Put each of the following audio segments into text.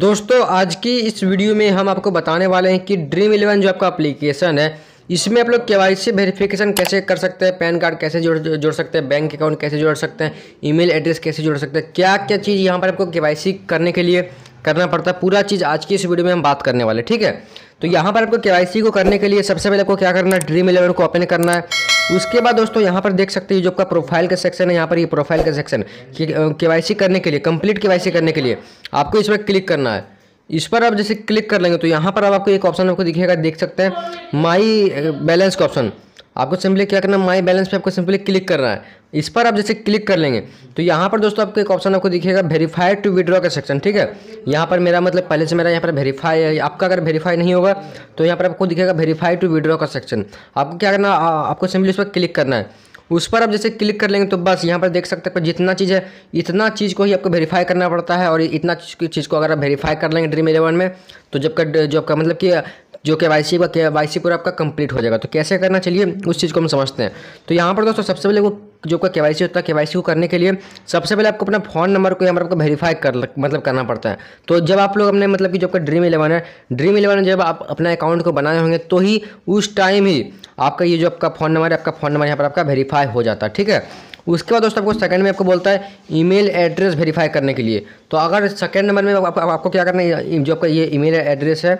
दोस्तों आज की इस वीडियो में हम आपको बताने वाले हैं कि ड्रीम इलेवन जो आपका एप्लीकेशन है इसमें आप लोग के सी वेरिफिकेशन कैसे कर सकते हैं पैन कार्ड कैसे जोड़ जोड़ सकते हैं बैंक अकाउंट कैसे जोड़ सकते हैं ईमेल एड्रेस कैसे जोड़ सकते हैं क्या क्या चीज़ यहाँ पर आपको के करने के लिए करना पड़ता है पूरा चीज़ आज की इस वीडियो में हम बात करने वाले ठीक है तो यहाँ पर आपको के को करने के लिए सबसे पहले आपको क्या करना है ड्रीम इलेवन को ओपन करना है उसके बाद दोस्तों यहाँ पर देख सकते हैं जो आपका प्रोफाइल का सेक्शन है यहाँ पर ये प्रोफाइल का सेक्शन के करने के लिए कंप्लीट के करने के लिए आपको इस पर क्लिक करना है इस पर आप जैसे क्लिक कर लेंगे तो यहाँ पर आप आपको एक ऑप्शन आपको दिखेगा देख सकते हैं माई बैलेंस का ऑप्शन आपको सिंपली क्या करना माई बैलेंस पे आपको सिंपली क्लिक करना है इस पर आप जैसे क्लिक कर लेंगे तो यहाँ पर दोस्तों आपको एक ऑप्शन आपको दिखेगा वेरीफाई टू विड्रॉ का सेक्शन ठीक है यहाँ पर मेरा मतलब पहले से मेरा यहाँ पर वेरीफाई है आपका अगर वेरीफाई नहीं होगा तो यहाँ पर आपको दिखेगा वेरीफाई टू विड्रॉ का सेक्शन आपको क्या करना आपको सिंपली उस पर क्लिक करना है उस पर आप जैसे क्लिक कर लेंगे तो बस यहाँ पर देख सकते हैं जितना चीज़ है इतना चीज़ को ही आपको वेरीफाई करना पड़ता है और इतना चीज़ को अगर आप वेरीफाई कर लेंगे ड्रीम इलेवन में तो जब का जो आपका मतलब कि जो के वाई सी का के वाई सी पूरा आपका कंप्लीट हो जाएगा तो कैसे करना चाहिए उस चीज़ को हम समझते हैं तो यहाँ पर दोस्तों सबसे पहले वो जो आपका के वाई सी होता है के वाई सी को करने के लिए सबसे पहले आपको अपना फ़ोन नंबर को यहाँ पर आपको वेरीफाई कर मतलब करना पड़ता है तो जब आप लोग अपने मतलब कि जो आपका ड्रीम इलेवन है ड्रीम इलेवन जब आप अपना अकाउंट को बनाए होंगे तो ही उस टाइम ही आपका ये जो आपका फ़ोन नंबर है आपका फ़ोन नंबर यहाँ पर आपका वेरीफाई हो जाता है ठीक है उसके बाद दोस्तों आपको सेकंड में आपको बोलता है ईमेल एड्रेस वेरीफाई करने के लिए तो अगर सेकंड नंबर में आप, आप, आपको क्या करना है जो आपका ये ईमेल एड्रेस है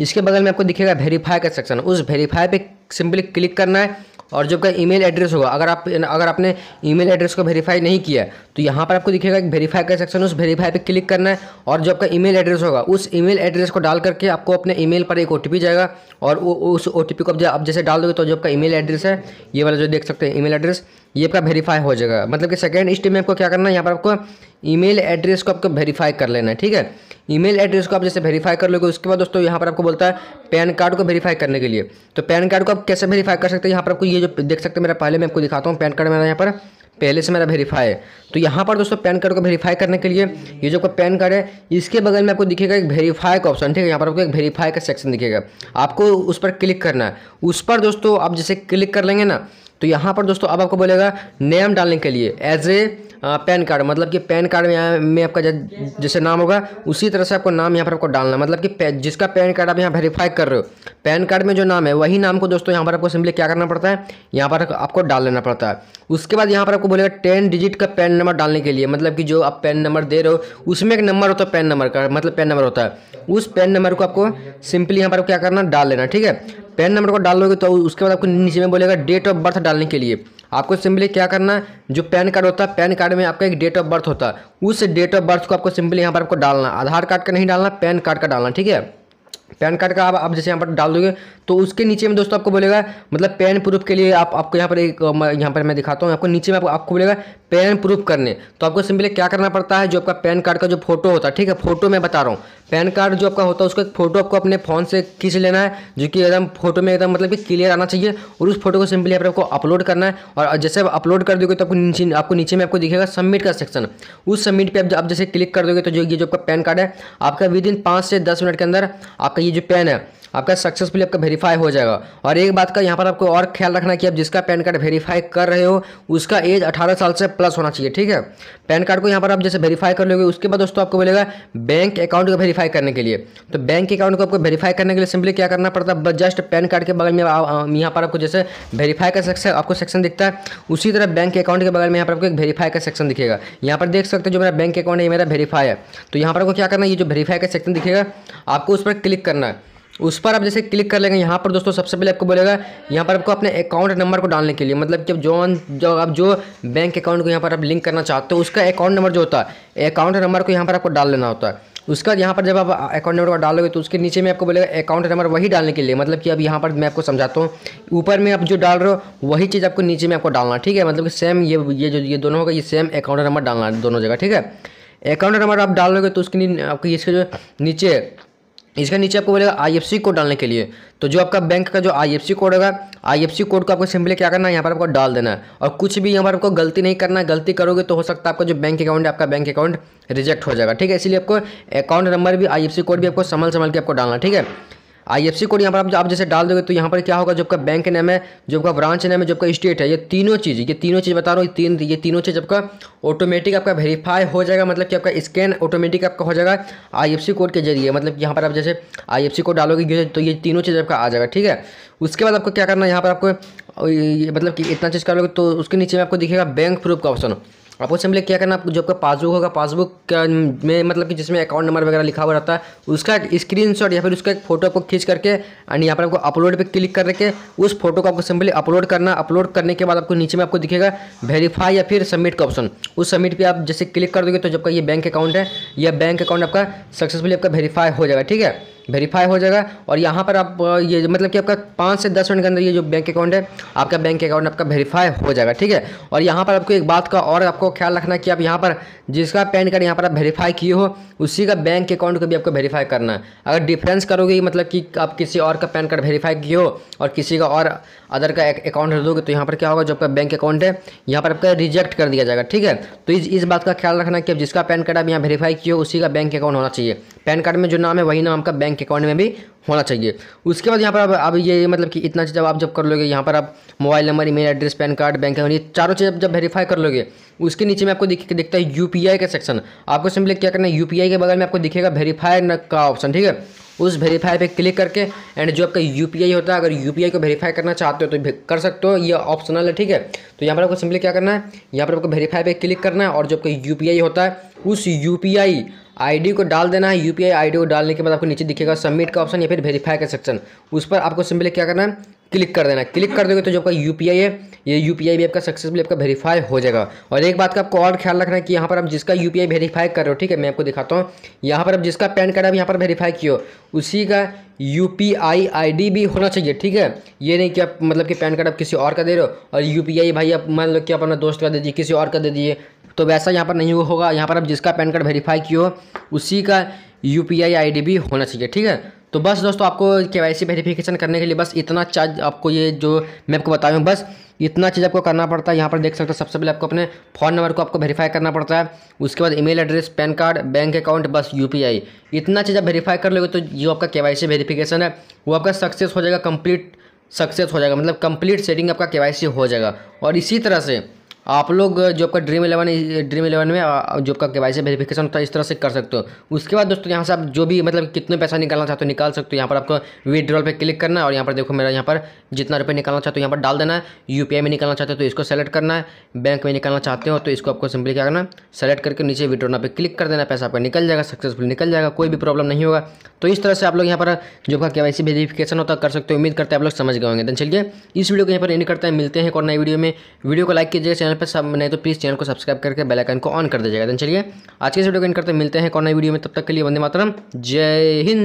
इसके बगल में आपको दिखेगा वेरीफाई का सेक्शन उस वेरीफाई पे सिंपली क्लिक करना है और जो आपका ईमेल एड्रेस होगा अगर आप अगर आपने ईमेल एड्रेस को वेरीफाई नहीं किया तो यहाँ पर आपको दिखेगा एक वेरीफाई का सेक्शन उस वेरीफाई पे क्लिक करना है और जो आपका ईमेल एड्रेस होगा उस ईमेल एड्रेस को डाल करके आपको अपने ईमेल पर एक ओ जाएगा और वो उस ओ को अब आप जैसे डाल दोगे तो जो आपका ईमेल एड्रेस है ये वाला जो देख सकते हैं ईमेल एड्रेस ये आपका वेरीफाई हो जाएगा मतलब कि सेकेंड स्टेप में आपको क्या करना है यहाँ पर आपको ईमेल एड्रेस को आपको वेरीफाई कर लेना है ठीक है ईमेल एड्रेस को आप जैसे वेरीफाई कर लोगे उसके बाद दोस्तों यहाँ पर आपको बोलता है पैन कार्ड को वेरीफाई करने के लिए तो पैन कार्ड को आप कैसे वेरीफाई कर सकते हैं यहाँ पर आपको ये जो देख सकते हैं मेरा पहले मैं आपको दिखाता हूँ पैन कार्ड मेरा यहाँ पर पहले से मेरा वेरीफाई है तो यहाँ पर दोस्तों पैन कार्ड को वेरीफाई करने के लिए ये जो आपका पैन कार्ड है इसके बगल में आपको दिखेगा एक वेरीफाई का ऑप्शन ठीक है यहाँ पर आपको एक वेरीफाई का सेक्शन दिखेगा आपको उस पर क्लिक करना है उस पर दोस्तों आप जैसे क्लिक कर लेंगे ना तो यहाँ पर दोस्तों अब आपको बोलेगा नेम डालने के लिए एज ए हाँ, पैन कार्ड मतलब कि पैन कार्ड में में आपका जैसे नाम होगा उसी तरह से आपको नाम यहाँ पर आपको डालना मतलब कि जिसका पैन कार्ड आप यहाँ वेरीफाई कर रहे हो पैन कार्ड में जो नाम है वही नाम को दोस्तों यहाँ पर आपको सिंपली क्या करना पड़ता है यहाँ पर आपको डाल लेना पड़ता है उसके बाद यहाँ पर आपको बोलेगा टेन डिजिट का पैन नंबर डालने के लिए मतलब कि जो आप पैन नंबर दे रहे हो उसमें एक नंबर होता है पैन नंबर का मतलब पैन नंबर होता है उस पैन नंबर को आपको सिंपली यहाँ पर क्या करना डाल लेना ठीक है पैन नंबर को डाल लोगे तो उसके बाद आपको नीचे में बोलेगा डेट ऑफ बर्थ डालने के लिए आपको सिंपली क्या करना है जो पैन कार्ड होता है पैन कार्ड में आपका एक डेट ऑफ बर्थ होता है उस डेट ऑफ बर्थ को आपको सिंपली यहाँ पर आपको डालना आधार कार्ड का नहीं डालना पैन कार्ड का डालना ठीक है पैन कार्ड का आप आप जैसे यहाँ पर डाल दोगे तो उसके नीचे में दोस्तों आपको बोलेगा मतलब पैन प्रूफ के लिए आप आपको यहाँ पर एक यहाँ पर मैं दिखाता हूँ आपको नीचे में आपको आपको बोलेगा पैन प्रूफ करने तो आपको सिंपली क्या करना पड़ता है जो आपका पैन कार्ड का जो फोटो होता है ठीक है फोटो मैं बता रहा हूँ पैन कार्ड जो आपका होता है उसका एक फोटो आपको अपने फ़ोन से खींच लेना है जो कि एकदम फोटो में एकदम मतलब कि क्लियर आना चाहिए और उस फोटो को सिंपली यहाँ पर आपको अपलोड करना है और जैसे आप अपलोड कर दोगे तो आपको नीचे आपको नीचे में आपको दिखेगा सबमिट का सेक्शन उस सबमिट पर आप जैसे क्लिक कर दोगे तो जो ये जो आपका पैन कार्ड है आपका विद इन पाँच से दस मिनट के अंदर आपका ये जो पेन है आपका सक्सेसफुली आपका वेरीफाई हो जाएगा और एक बात का यहाँ पर आपको और ख्याल रखना कि आप जिसका पैन कार्ड वेरीफाई कर रहे हो उसका एज अठारह साल से प्लस होना चाहिए ठीक है पैन कार्ड को यहाँ पर आप जैसे वेरीफाई कर लोगे उसके बाद दोस्तों आपको बोलेगा बैंक अकाउंट को वेरीफाई करने के लिए तो बैंक अकाउंट को आपको वेरीफाई करने के लिए सिंपली क्या करना पड़ता है जस्ट पैन कार्ड के बगल में यहाँ पर आपको जैसे वेरीफाई का सेक्शन आपको सेक्शन दिखता है उसी तरह बैंक अकाउंट के बगल में यहाँ पर आपको एक वेरीफाई का सेक्शन दिखेगा यहाँ पर देख सकते हो जो मेरा बैंक अकाउंट है ये मेरा वेरीफाई है तो यहाँ पर आपको क्या करना है ये जो वेरीफाई का सेक्शन दिखेगा आपको उस पर क्लिक करना है उस पर आप जैसे क्लिक कर लेंगे यहाँ पर दोस्तों सबसे पहले आपको बोलेगा यहाँ पर आपको अपने अकाउंट नंबर को डालने के लिए मतलब कि जो जो आप जो बैंक अकाउंट को यहाँ पर आप लिंक करना चाहते हो उसका अकाउंट नंबर जो होता है अकाउंट नंबर को यहाँ पर आपको डाल लेना होता है उसका यहाँ पर जब आप अकाउंट नंबर डालोगे तो उसके नीचे में आपको बोलेगा अकाउंट नंबर वही डालने के लिए मतलब कि अब यहाँ पर मैं आपको समझाता हूँ ऊपर में आप जो डाल रहे हो वही चीज़ आपको नीचे में आपको डालना ठीक है मतलब कि सेम ये ये जो ये दोनों होगा ये सेम अकाउंट नंबर डालना दोनों जगह ठीक है अकाउंट नंबर आप डालोगे तो उसके आपको इसके जो नीचे इसके नीचे आपको बोलेगा सी कोड डालने के लिए तो जो आपका बैंक का जो सी कोड होगा सी कोड को आपको सिंपली क्या करना है यहाँ पर आपको डाल देना है और कुछ भी यहाँ पर आपको गलती नहीं करना है गलती करोगे तो हो सकता है आपका जो बैंक अकाउंट है आपका बैंक अकाउंट रिजेक्ट हो जाएगा ठीक है इसलिए आपको अकाउंट नंबर भी सी कोड भी आपको संभल संभल के आपको डालना ठीक है आईएफसी कोड यहाँ पर आप, जैसे डाल दोगे तो यहाँ पर क्या होगा जो आपका बैंक नेम है जो आपका ब्रांच नेम है जो आपका स्टेट है ये तीनों चीज़ ये तीनों चीज़ बता रहा हूँ तीन ये तीनों चीज़ आपका ऑटोमेटिक आपका वेरीफाई हो जाएगा मतलब कि आपका स्कैन ऑटोमेटिक आपका हो जाएगा सी कोड के जरिए मतलब यहाँ पर आप जैसे सी कोड डालोगे तो ये तीनों चीज़ आपका आ जाएगा ठीक है उसके बाद आपको क्या करना है यहाँ पर आपको मतलब कि इतना चीज़ कर तो उसके नीचे में आपको दिखेगा बैंक प्रूफ का ऑप्शन आपको सिंपली मतलब क्या करना आपको जो आपका पासबुक होगा पासबुक में मतलब कि जिसमें अकाउंट नंबर वगैरह लिखा हुआ रहता है उसका स्क्रीन शॉट या फिर उसका एक फोटो आपको खींच करके एंड यहाँ पर आपको अपलोड पे क्लिक करके उस फोटो को आपको सिंपली अपलोड करना अपलोड करने के बाद आपको नीचे में आपको दिखेगा वेरीफाई या फिर सबमिट का ऑप्शन उस सबमिट पर आप जैसे क्लिक कर दोगे तो जब का ये बैंक अकाउंट है या बैंक अकाउंट आपका सक्सेसफुली आपका वेरीफाई हो जाएगा ठीक है वेरीफाई हो जाएगा और यहाँ पर आप ये मतलब कि आपका पाँच से दस मिनट के अंदर ये जो बैंक अकाउंट है आपका बैंक अकाउंट आपका वेरीफाई हो जाएगा ठीक है और यहाँ पर आपको एक बात का और आपको ख्याल रखना कि आप यहाँ पर जिसका पैन कार्ड यहाँ पर आप वेरीफाई किए हो उसी का बैंक अकाउंट को भी आपको वेरीफाई करना है अगर डिफ्रेंस करोगे मतलब कि आप किसी और का पैन कार्ड वेरीफाई किए हो और किसी का और अदर का अकाउंट दोगे तो यहाँ पर क्या होगा जो आपका बैंक अकाउंट है यहाँ पर आपका रिजेक्ट कर दिया जाएगा ठीक है तो इस इस बात का ख्याल रखना कि आप जिसका पैन कार्ड आप यहाँ वेरीफाई किए हो उसी का बैंक अकाउंट होना चाहिए पैन कार्ड में जो नाम है वही नाम आपका बैंक बैंक अकाउंट में भी होना चाहिए उसके बाद यहाँ पर आप अब ये मतलब कि इतना चीज़ आप जब कर लोगे यहाँ पर आप mobile number email address PAN card bank account ये चारों चीज़ जब वेरीफाई कर लोगे उसके नीचे में आपको दिख दिखता है यू का सेक्शन आपको सिंपली क्या करना है यू के बगल में आपको दिखेगा वेरीफाई का ऑप्शन ठीक है उस वेरीफाई पे क्लिक करके एंड जो आपका यू होता है अगर यू को वेरीफाई करना चाहते हो तो कर सकते हो ये ऑप्शनल है ठीक है तो यहाँ पर आपको सिंपली क्या करना है यहाँ पर आपको वेरीफाई पे क्लिक करना है और जो आपका यू होता है उस यू आईडी को डाल देना है यूपीआई आईडी को डालने के बाद आपको नीचे दिखेगा सबमिट का ऑप्शन या फिर वेरीफाई का सेक्शन उस पर आपको सिंपली क्या करना है क्लिक कर देना क्लिक कर दोगे तो जो आपका यू है ये यू भी आपका सक्सेसफुल आपका वेरीफाई हो जाएगा और एक बात का आपको और ख्याल रखना है कि यहाँ पर आप जिसका यू वेरीफाई कर रहे हो ठीक है मैं आपको दिखाता हूँ यहाँ पर आप जिसका पैन कार्ड आप यहाँ पर वेरीफाई किया उसी का यू पी भी होना चाहिए ठीक है ये नहीं कि आप मतलब कि पैन कार्ड आप किसी और का दे रहे हो और यू भाई आप मान लो कि आप अपना दोस्त का दे दिए किसी और का दे दिए तो वैसा यहाँ पर नहीं होगा यहाँ पर आप जिसका पैन कार्ड वेरीफाई किया हो उसी का U P I I D भी होना चाहिए ठीक है तो बस दोस्तों आपको के वाई सी वेरीफिकेशन करने के लिए बस इतना चार्ज आपको ये जो मैं आपको बताया हूँ बस इतना चीज़ आपको करना पड़ता है यहाँ पर देख सकते हो सबसे पहले आपको अपने फ़ोन नंबर को आपको वेरीफाई करना पड़ता है उसके बाद email address PAN card bank account बस यूपीआई इतना चीज़ आप वेरीफाई कर लोगे तो जो आपका के वाई सी वेरीफिकेशन है वो आपका सक्सेस हो जाएगा कम्प्लीट सक्सेस हो जाएगा मतलब कम्प्लीट सेटिंग आपका के वाई सी हो जाएगा और इसी तरह से आप लोग जो आपका ड्रीम इलेवन ड्रीम इलेवन में जो आपका के वाई सी वेरीफिकेशन होता है इस तरह से कर सकते हो उसके बाद दोस्तों यहाँ से आप जो भी मतलब कितने पैसा निकालना चाहते हो निकाल सकते हो यहाँ पर आपको विड्रॉल पर क्लिक करना है और यहाँ पर देखो मेरा यहाँ पर जितना रुपये निकालना चाहते हो यहाँ पर डाल देना है यू में निकालना चाहते हो तो इसको सेलेक्ट करना है बैंक में निकालना चाहते हो तो इसको आपको सिंपली क्या करना सेलेक्ट करके नीचे विड्रोना पर क्लिक कर देना पैसा आपका निकल जाएगा सक्सेसफुल निकल जाएगा कोई भी प्रॉब्लम नहीं होगा तो इस तरह से आप लोग यहाँ पर जो आपका के वाई सी वेरीफिकेशन होता कर सकते हो उम्मीद करते हैं आप लोग समझ गए होंगे चलिए इस वीडियो को यहाँ पर एंड करते हैं मिलते हैं और नई वीडियो में वीडियो को लाइक कीजिएगा चैनल चैनल पर सब नहीं तो प्लीज़ चैनल को सब्सक्राइब करके बेल आइकन को ऑन कर दीजिएगा देन तो चलिए आज के इस वीडियो को इन करते मिलते हैं कौन नई वीडियो में तब तक के लिए वंदे मातरम जय हिंद